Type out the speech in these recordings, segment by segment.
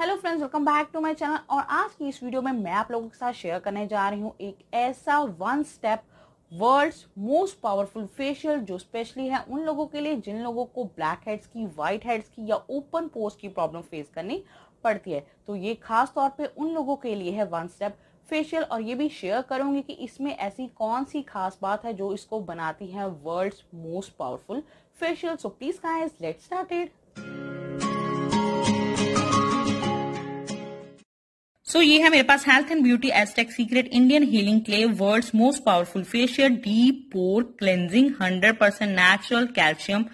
Hello friends welcome back to my channel और आज की इस वीडियो में मैं आप लोगों के साथ शेयर करने जा रही हूँ एक ऐसा one step world's most powerful facial जो स्पेशली है उन लोगों के लिए जिन लोगों को ब्लैक हेड्स की वाइट हेड्स की या ओपन पोस्ट की प्रॉब्लम फेस करनी पड़ती है तो ये खास तौर पे उन लोगों के लिए है वन स्टेप फेशियल और ये भी शेयर करूंगी कि इसमें ऐसी कौन सी खास बात है जो इसको बनाती है world's most powerful facial so please guys let's started so so, ये है मेरे पास health and beauty Aztec secret Indian healing clay world's most powerful facial deep pore cleansing 100% percent natural calcium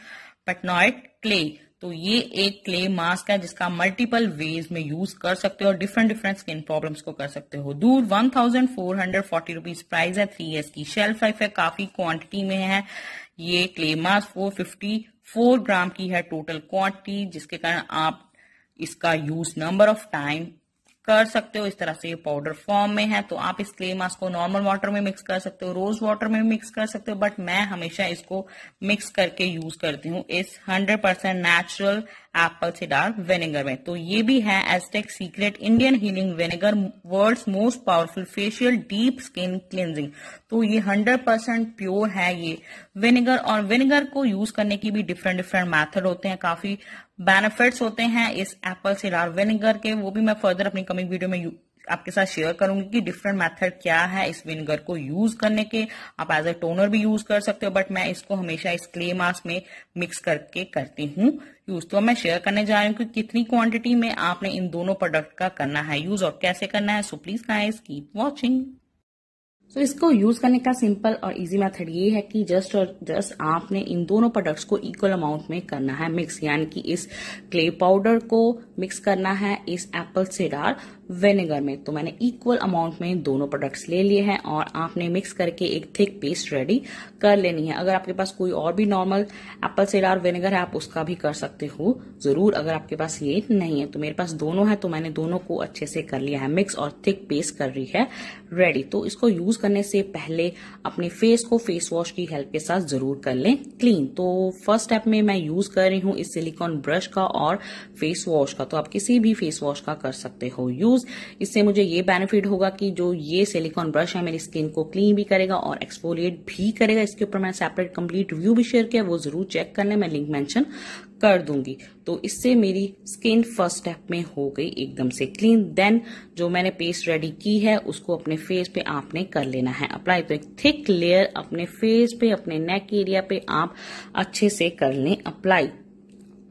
bentonite clay तो ये एक clay mask है जिसका multiple ways में यूज कर सकते हो और डिफरेंट डिफरेंट स्किन प्रॉब्लम्स को कर सकते हो दूर one thousand four hundred forty rupees price है थ्री एस की शेल्फ लाइफ है काफी क्वांटिटी में है ये clay mask four fifty four gram की है टोटल क्वांटिटी जिसके कारण आप इसका यूज नंबर ऑफ टाइम कर सकते हो इस तरह से ये पाउडर फॉर्म में है तो आप इस क्ले मास्क को नॉर्मल वाटर में मिक्स कर सकते हो रोज वाटर में मिक्स कर सकते हो बट मैं हमेशा इसको मिक्स करके यूज करती हूँ इस 100% परसेंट नेचुरल एप्पल से डार्क विनेगर में तो ये भी है Aztec secret Indian healing vinegar world most powerful facial deep skin cleansing तो ये हंड्रेड परसेंट प्योर है ये विनेगर और विनेगर को यूज करने की भी डिफरेंट डिफरेंट मैथड होते हैं काफी बेनिफिट्स होते हैं इस एप्पल सिडार विनेगर के वो भी मैं फर्दर अपनी कमिंग वीडियो में आपके साथ शेयर करूंगी कि डिफरेंट मेथड क्या है इस विनेगर को यूज करने के आप एज अ टोनर भी यूज कर सकते हो बट मैं इसको हमेशा इस क्ले मास्क में मिक्स करके करती हूँ यूज तो मैं शेयर करने जा रही हूँ कि कितनी क्वांटिटी में आपने इन दोनों प्रोडक्ट का करना है यूज और कैसे करना है so please guys keep watching so so, इसको यूज करने का सिंपल और इजी मेथड ये है कि जस्ट और जस्ट आपने इन दोनों प्रोडक्ट्स को इक्वल अमाउंट में करना है मिक्स यानी कि इस क्ले पाउडर को मिक्स करना है इस एप्पल सेडार विनेगर में तो मैंने इक्वल अमाउंट में दोनों प्रोडक्ट्स ले लिए हैं और आपने मिक्स करके एक थिक पेस्ट रेडी कर लेनी है अगर आपके पास कोई और भी नॉर्मल एप्पल सेडार विनेगर है आप उसका भी कर सकते हो जरूर अगर आपके पास ये नहीं है तो मेरे पास दोनों है तो मैंने दोनों को अच्छे से कर लिया है मिक्स और थिक पेस्ट कर रही है रेडी तो इसको यूज करने से पहले अपने फेस को फेस वॉश की हेल्प के साथ जरूर कर लें क्लीन तो फर्स्ट स्टेप में मैं यूज कर रही हूँ इस सिलिकॉन ब्रश का और फेस वॉश का तो आप किसी भी फेस वॉश का कर सकते हो यूज इससे मुझे ये बेनिफिट होगा कि जो ये सिलिकॉन ब्रश है मेरी स्किन को क्लीन भी करेगा और एक्सपोलिएट भी करेगा इसके ऊपर मैंने सेपरेट कंप्लीट रिव्यू भी शेयर किया वो जरूर चेक कर लें मैं लिंक मैंशन कर दूंगी तो इससे मेरी स्किन फर्स्ट स्टेप में हो गई एकदम से क्लीन देन जो मैंने पेस्ट रेडी की है उसको अपने फेस पे आपने कर लेना है अप्लाई तो एक थिक लेयर अपने फेस पे अपने नेक एरिया पे आप अच्छे से कर लें अप्लाई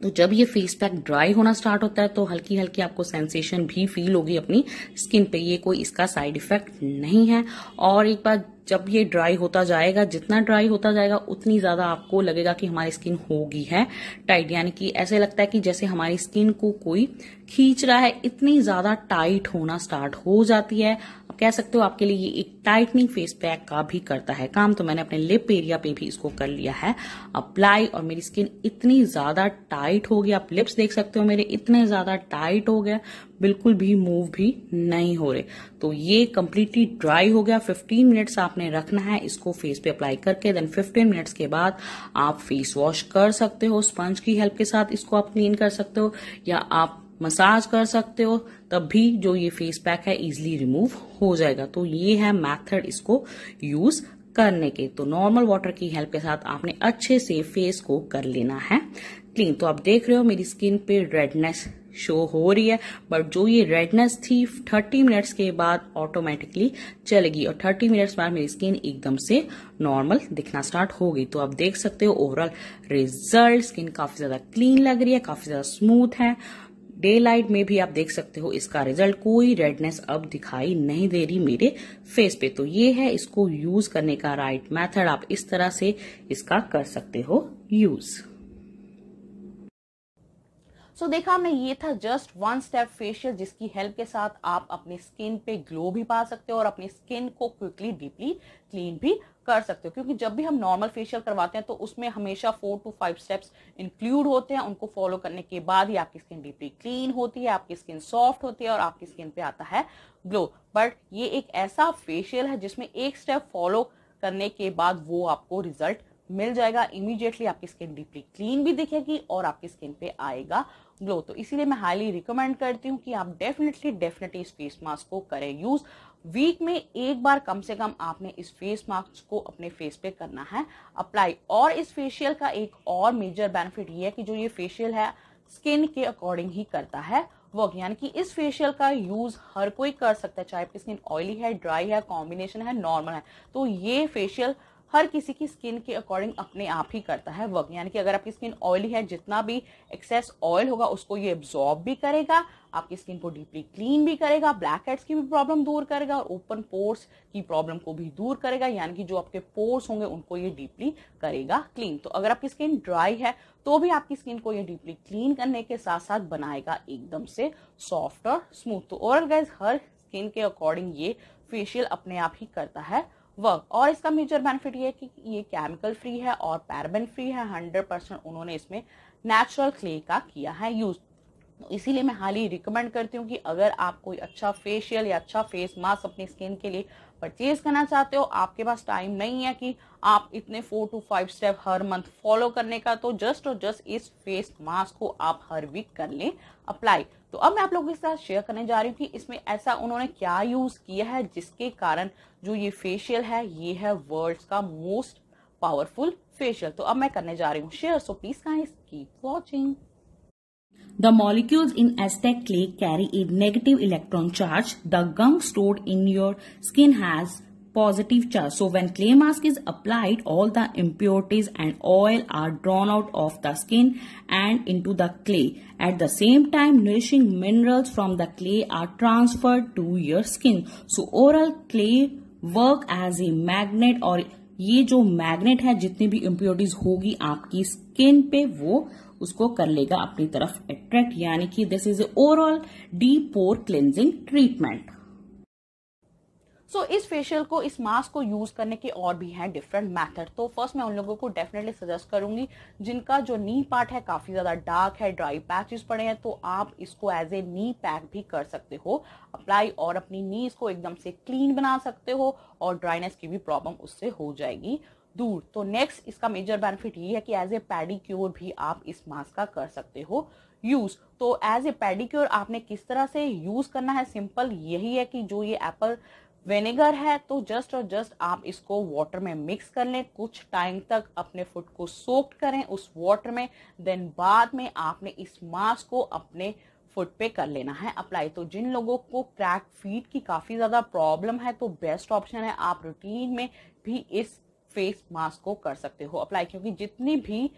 तो जब ये फेस पैक ड्राई होना स्टार्ट होता है तो हल्की हल्की आपको सेंसेशन भी फील होगी अपनी स्किन पे ये कोई इसका साइड इफेक्ट नहीं है और एक बार जब ये ड्राई होता जाएगा जितना ड्राई होता जाएगा उतनी ज्यादा आपको लगेगा कि हमारी स्किन होगी है टाइट यानी कि ऐसे लगता है कि जैसे हमारी स्किन को कोई खींच रहा है इतनी ज्यादा टाइट होना स्टार्ट हो जाती है कह सकते हो आपके लिए ये एक टाइटनिंग फेस पैक का भी करता है काम तो मैंने अपने लिप एरिया पे भी इसको कर लिया है अप्लाई और मेरी स्किन इतनी ज्यादा टाइट हो गई आप लिप्स देख सकते हो मेरे इतने ज्यादा टाइट हो गए बिल्कुल भी मूव भी नहीं हो रहे तो ये कंप्लीटली ड्राई हो गया 15 मिनट्स आपने रखना है इसको फेस पे अप्लाई करके देन 15 मिनट्स के बाद आप फेस वॉश कर सकते हो स्पंज की हेल्प के साथ इसको आप क्लीन कर सकते हो या आप मसाज कर सकते हो तब भी जो ये फेस पैक है इजिली रिमूव हो जाएगा तो ये है मैथड इसको यूज करने के तो नॉर्मल वाटर की हेल्प के साथ आपने अच्छे से फेस को कर लेना है क्लीन तो आप देख रहे हो मेरी स्किन पे रेडनेस शो हो रही है बट जो ये रेडनेस थी 30 मिनट्स के बाद ऑटोमेटिकली चलेगी और 30 मिनट्स बाद मेरी स्किन एकदम से नॉर्मल दिखना स्टार्ट हो गई तो आप देख सकते हो ओवरऑल रिजल्ट स्किन काफी ज्यादा क्लीन लग रही है काफी ज्यादा स्मूथ है डे लाइट में भी आप देख सकते हो इसका रिजल्ट कोई रेडनेस अब दिखाई नहीं दे रही मेरे फेस पे तो ये है इसको यूज करने का राइट मेथड आप इस तरह से इसका कर सकते हो यूज़ तो so, देखा मैं ये था जस्ट वन स्टेप फेशियल जिसकी हेल्प के साथ आप अपने स्किन पे ग्लो भी पा सकते हो और अपनी स्किन को क्विकली डीपली क्लीन भी कर सकते हो क्योंकि जब भी हम नॉर्मल फेशियल करवाते हैं तो उसमें हमेशा four two five steps include होते हैं उनको फॉलो करने के बाद ही आपकी स्किन डीपली क्लीन होती है आपकी स्किन सॉफ्ट होती है और आपकी स्किन पे आता है ग्लो बट ये एक ऐसा फेशियल है जिसमें एक स्टेप फॉलो करने के बाद वो आपको रिजल्ट मिल जाएगा इमीडिएटली आपकी स्किन डीपली क्लीन भी दिखेगी और आपकी स्किन पे आएगा ग्लो तो इसीलिए मैं हाईली रिकमेंड करती हूँ कि आप डेफिनेटली डेफिनेटली इस फेस मास्क को करें यूज़ वीक में एक बार कम से कम आपने इस फेस मास्क को अपने फेस पे करना है अप्लाई और इस फेशियल का एक और मेजर बेनिफिट ये है कि जो ये फेशियल है स्किन के अकॉर्डिंग ही करता है वर्क यानी कि इस फेशियल का यूज हर कोई कर सकता है चाहे आपकी स्किन ऑयली है ड्राई है कॉम्बिनेशन है नॉर्मल है तो ये फेशियल हर किसी की स्किन के अकॉर्डिंग अपने आप ही करता है वर्क यानी कि अगर आपकी स्किन ऑयली है जितना भी एक्सेस ऑयल होगा उसको ये एब्जॉर्ब भी करेगा आपकी स्किन को डीपली क्लीन भी करेगा ब्लैक हेड्स की भी प्रॉब्लम दूर करेगा और ओपन पोर्स की प्रॉब्लम को भी दूर करेगा यानी कि जो आपके पोर्स होंगे उनको ये डीपली करेगा क्लीन तो अगर आपकी स्किन ड्राई है तो भी आपकी स्किन को ये डीपली क्लीन करने के साथ साथ बनाएगा एकदम से सॉफ्ट और स्मूथ तो ओवरऑल गाइज हर स्किन के अकॉर्डिंग ये फेशियल अपने आप ही करता है वर्क और इसका मेजर बेनिफिट ये है कि ये केमिकल फ्री है और पैराबेन फ्री है हंड्रेड परसेंट उन्होंने इसमें नेचुरल क्ले का किया है यूज़ इसीलिए मैं हाल ही रिकमेंड करती हूँ कि अगर आप कोई अच्छा फेशियल या अच्छा फेस मास्क अपनी स्किन के लिए परचेज करना चाहते हो आपके पास टाइम नहीं है कि आप इतने फोर टू फाइव स्टेप हर मंथ फॉलो करने का तो जस्ट और जस्ट इस फेस मास्क को आप हर वीक कर लें अप्लाई तो अब मैं आप लोगों के साथ शेयर करने जा रही हूँ कि इसमें ऐसा उन्होंने क्या यूज किया है जिसके कारण जो ये फेशियल है ये है वर्ल्ड का मोस्ट पावरफुल फेशियल तो अब मैं करने जा रही हूँ शेयर सो प्लीज का watching The molecules in Aztec clay carry a negative electron charge. The gunk stored in your skin has positive charge. So when clay mask is applied, all the impurities and oil are drawn out of the skin and into the clay. At the same time, nourishing minerals from the clay are transferred to your skin. So oral clay work as a magnet और ये जो magnet है जितनी भी impurities होगी आपकी skin पे वो उसको कर लेगा अपनी तरफ अट्रैक्ट यानी कि this is a overall deep pore cleansing treatment so so, इस फेशियल को इस मास्क को यूज करने के और भी हैं डिफरेंट मेथड तो फर्स्ट मैं उन लोगों को डेफिनेटली सजेस्ट करूंगी जिनका जो नी पार्ट है काफी ज्यादा डार्क है ड्राई पैचेस पड़े हैं तो आप इसको एज ए नी पैक भी कर सकते हो अप्लाई और अपनी नीज को एकदम से क्लीन बना सकते हो और ड्राइनेस की भी प्रॉब्लम उससे हो जाएगी दूर तो नेक्स्ट इसका मेजर बेनिफिट ये है कि एज ए पेडिक्योर भी आप इस मास्क का कर सकते हो यूज तो एज ए पेडिक्योर आपने किस तरह से यूज करना है सिंपल यही है कि जो ये एप्पल विनेगर है तो जस्ट और जस्ट आप इसको वाटर में मिक्स कर लें कुछ टाइम तक अपने फूड को सोक करें उस वाटर में देन बाद में आपने इस मास्क को अपने फुट पे कर लेना है अप्लाई तो जिन लोगों को क्रैक फीट की काफ़ी ज़्यादा प्रॉब्लम है तो बेस्ट ऑप्शन है आप रूटीन में भी इस फेस मास्क को कर सकते हो अप्लाई क्योंकि जितनी भी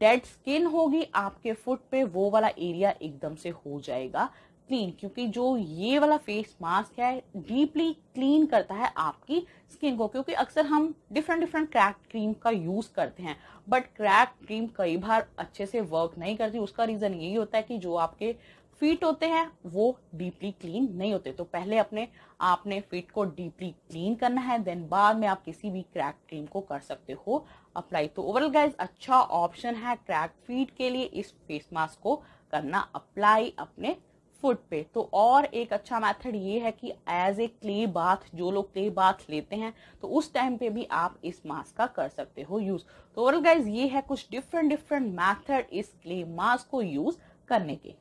डेड स्किन होगी आपके फुट पे वो वाला एरिया एकदम से हो जाएगा क्लीन क्योंकि जो ये वाला फेस मास्क है डीपली क्लीन करता है आपकी स्किन को क्योंकि अक्सर हम डिफरेंट डिफरेंट क्रैक क्रीम का यूज करते हैं बट क्रैक क्रीम कई बार अच्छे से वर्क नहीं करती उसका रीजन यही होता है कि जो आपके फीट होते हैं वो डीपली क्लीन नहीं होते तो पहले अपने आपने फीट को डीपली क्लीन करना है देन बाद में आप किसी भी क्रैक क्रीम को कर सकते हो अप्लाई तो ओवरऑल गाइज अच्छा ऑप्शन है क्रैक फीट के लिए इस फेस मास्क को करना अप्लाई अपने फुट पे तो और एक अच्छा मेथड ये है कि एज ए क्ले बाथ जो लोग क्ले बाथ लेते हैं तो उस टाइम पे भी आप इस मास्क का कर सकते हो यूज़ तो ओवरऑल गाइज ये है कुछ डिफरेंट डिफरेंट मैथड इस क्ले मास्क को यूज़ करने के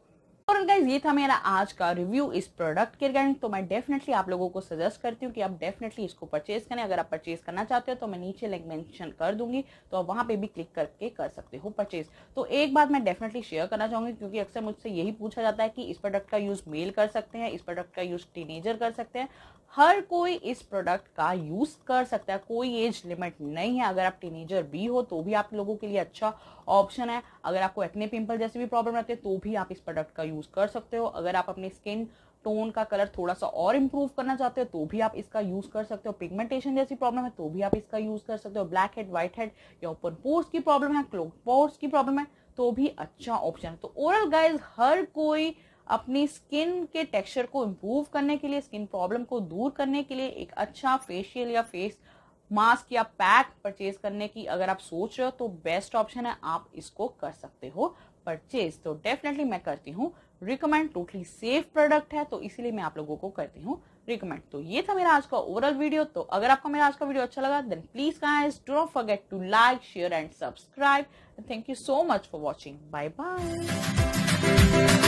ओवरऑल गाइज ये था मेरा आज का रिव्यू इस प्रोडक्ट के रिगार्डिंग तो मैं डेफिनेटली आप लोगों को सजेस्ट करती हूँ कि आप डेफिनेटली इसको परचेज करें अगर आप परचेज करना चाहते हो तो मैं नीचे लिंक मेंशन कर दूंगी तो आप वहाँ पे भी क्लिक करके कर सकते हो परचेज तो एक बात मैं डेफिनेटली शेयर करना चाहूँगी क्योंकि अक्सर मुझसे यही पूछा जाता है कि इस प्रोडक्ट का यूज़ मेल कर सकते हैं इस प्रोडक्ट का यूज़ टीनेजर कर सकते हैं हर कोई इस प्रोडक्ट का यूज़ कर सकता है कोई एज लिमिट नहीं है अगर आप टीनेजर भी हो तो भी आप लोगों के लिए अच्छा ऑप्शन है अगर आपको एक्ने पिंपल जैसे भी प्रॉब्लम रहते हैं तो भी आप इस प्रोडक्ट का यूज़ यूज़ कर सकते हो अगर आप अपने स्किन टोन का कलर थोड़ा सा और इम्प्रूव करना चाहते हो तो भी आप इसका यूज़ कर सकते हो पिगमेंटेशन जैसी प्रॉब्लम है तो भी आप इसका यूज़ कर सकते हो ब्लैक हेड व्हाइट हेड या ओपन पोर्स की प्रॉब्लम है क्लोज पोर्स की प्रॉब्लम है तो भी अच्छा ऑप्शन है तो ओरल गाइज हर कोई अपनी स्किन के टेक्सचर को इम्प्रूव करने के लिए स्किन प्रॉब्लम को दूर करने के लिए एक अच्छा फेशियल या फेस मास्क या पैक परचेज करने की अगर आप सोच रहे हो तो बेस्ट ऑप्शन है आप इसको कर सकते हो परचेज तो डेफिनेटली मैं करती हूँ रिकमेंड टोटली सेफ प्रोडक्ट है तो इसीलिए मैं आप लोगों को करती हूँ रिकमेंड तो ये था मेरा आज का ओवरऑल वीडियो तो अगर आपको मेरा आज का वीडियो अच्छा लगा then please guys do not forget to like share and subscribe thank you so much for watching bye bye